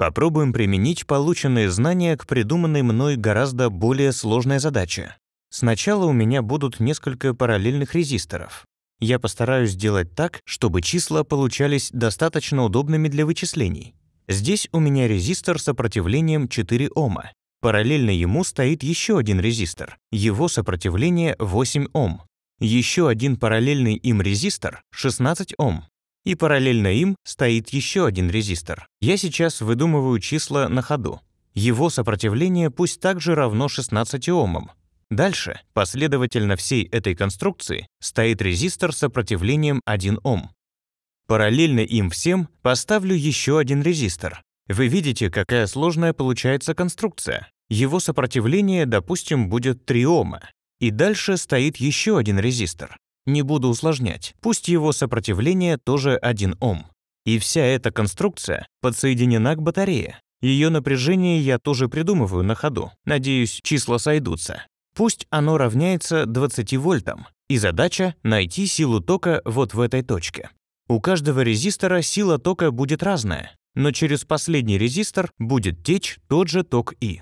Попробуем применить полученные знания к придуманной мной гораздо более сложной задаче. Сначала у меня будут несколько параллельных резисторов. Я постараюсь сделать так, чтобы числа получались достаточно удобными для вычислений. Здесь у меня резистор с сопротивлением 4 Ома. Параллельно ему стоит еще один резистор. Его сопротивление 8 Ом. Еще один параллельный им резистор 16 Ом и параллельно им стоит еще один резистор. Я сейчас выдумываю числа на ходу. Его сопротивление пусть также равно 16 Омам. Дальше, последовательно всей этой конструкции, стоит резистор с сопротивлением 1 Ом. Параллельно им всем поставлю еще один резистор. Вы видите, какая сложная получается конструкция. Его сопротивление, допустим, будет 3 Ома. И дальше стоит еще один резистор. Не буду усложнять, пусть его сопротивление тоже 1 Ом. И вся эта конструкция подсоединена к батарее. Ее напряжение я тоже придумываю на ходу. Надеюсь, числа сойдутся. Пусть оно равняется 20 вольтам. И задача — найти силу тока вот в этой точке. У каждого резистора сила тока будет разная, но через последний резистор будет течь тот же ток И.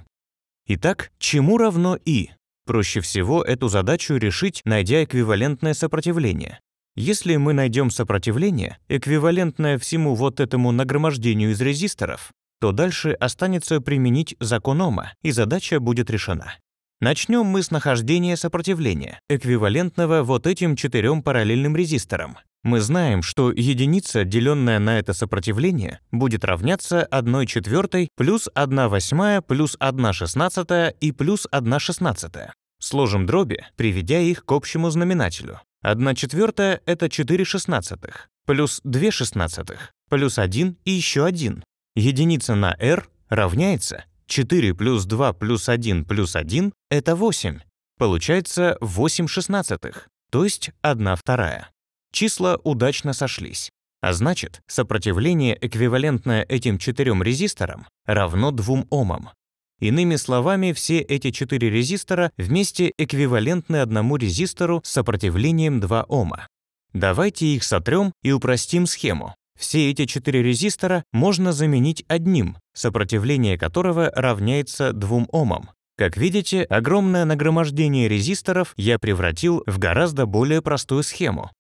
Итак, чему равно И? Проще всего эту задачу решить, найдя эквивалентное сопротивление. Если мы найдем сопротивление, эквивалентное всему вот этому нагромождению из резисторов, то дальше останется применить закон Ома, и задача будет решена. Начнем мы с нахождения сопротивления, эквивалентного вот этим четырем параллельным резисторам, мы знаем, что единица, деленная на это сопротивление, будет равняться 1 четвертой плюс 1 восьмая плюс 1 шестнадцатая и плюс 1 шестнадцатая. Сложим дроби, приведя их к общему знаменателю. 1 четвертая — это 4 шестнадцатых, плюс 2 шестнадцатых, плюс 1 и еще 1. Единица на r равняется 4 плюс 2 плюс 1 плюс 1 — это 8. Получается 8 шестнадцатых, то есть 1 вторая. Числа удачно сошлись. А значит, сопротивление, эквивалентное этим четырем резисторам, равно 2 Омам. Иными словами, все эти четыре резистора вместе эквивалентны одному резистору с сопротивлением 2 Ома. Давайте их сотрем и упростим схему. Все эти четыре резистора можно заменить одним, сопротивление которого равняется 2 Омам. Как видите, огромное нагромождение резисторов я превратил в гораздо более простую схему,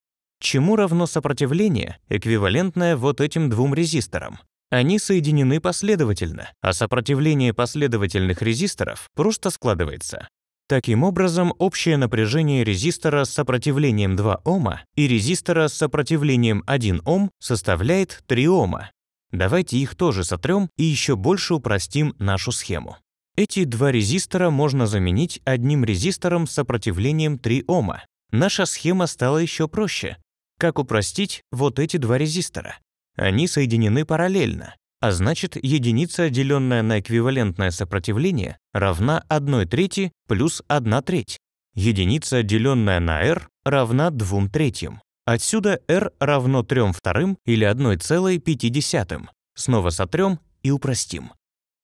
чему равно сопротивление, эквивалентное вот этим двум резисторам. Они соединены последовательно, а сопротивление последовательных резисторов просто складывается. Таким образом, общее напряжение резистора с сопротивлением 2 Ома и резистора с сопротивлением 1 Ом составляет 3 Ома. Давайте их тоже сотрем и еще больше упростим нашу схему. Эти два резистора можно заменить одним резистором с сопротивлением 3 Ома. Наша схема стала еще проще, как упростить вот эти два резистора? Они соединены параллельно, а значит, единица, деленная на эквивалентное сопротивление, равна 1 трети плюс 1 треть. Единица, деленная на r, равна 2 третьим. Отсюда r равно 3 вторым или 1,5. Снова сотрем и упростим.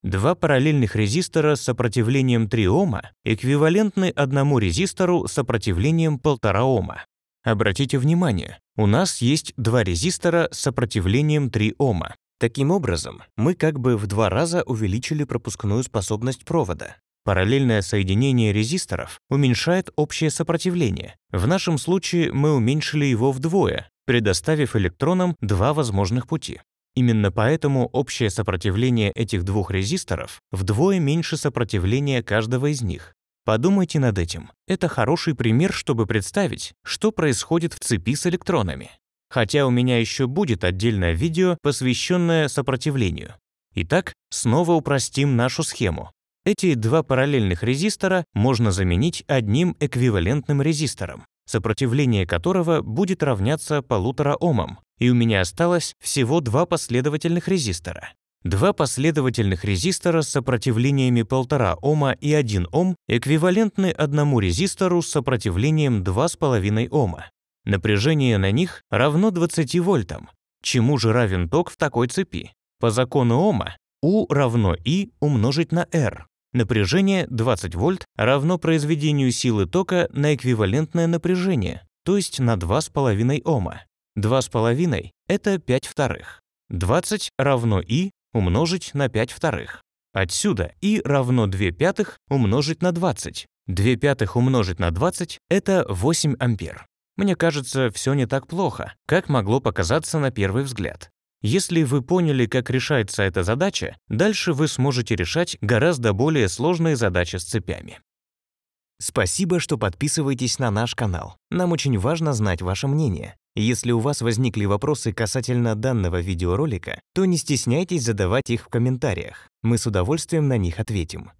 Два параллельных резистора с сопротивлением 3 Ома эквивалентны одному резистору с сопротивлением 1,5 Ома. Обратите внимание, у нас есть два резистора с сопротивлением 3 Ома. Таким образом, мы как бы в два раза увеличили пропускную способность провода. Параллельное соединение резисторов уменьшает общее сопротивление. В нашем случае мы уменьшили его вдвое, предоставив электронам два возможных пути. Именно поэтому общее сопротивление этих двух резисторов вдвое меньше сопротивления каждого из них. Подумайте над этим. Это хороший пример, чтобы представить, что происходит в цепи с электронами. Хотя у меня еще будет отдельное видео, посвященное сопротивлению. Итак, снова упростим нашу схему. Эти два параллельных резистора можно заменить одним эквивалентным резистором, сопротивление которого будет равняться полутора Омам, и у меня осталось всего два последовательных резистора. Два последовательных резистора с сопротивлениями 1,5 Ома и 1 Ом эквивалентны одному резистору с сопротивлением 2,5 Ома. Напряжение на них равно 20 вольтам. Чему же равен ток в такой цепи? По закону Ома U равно I умножить на R. Напряжение 20 вольт равно произведению силы тока на эквивалентное напряжение, то есть на 2,5 Ома. 2,5 – это 5 вторых. 20 равно I умножить на 5 вторых. Отсюда и равно 2 пятых умножить на 20. 2 пятых умножить на 20 – это 8 ампер. Мне кажется, все не так плохо, как могло показаться на первый взгляд. Если вы поняли, как решается эта задача, дальше вы сможете решать гораздо более сложные задачи с цепями. Спасибо, что подписываетесь на наш канал. Нам очень важно знать ваше мнение. Если у вас возникли вопросы касательно данного видеоролика, то не стесняйтесь задавать их в комментариях. Мы с удовольствием на них ответим.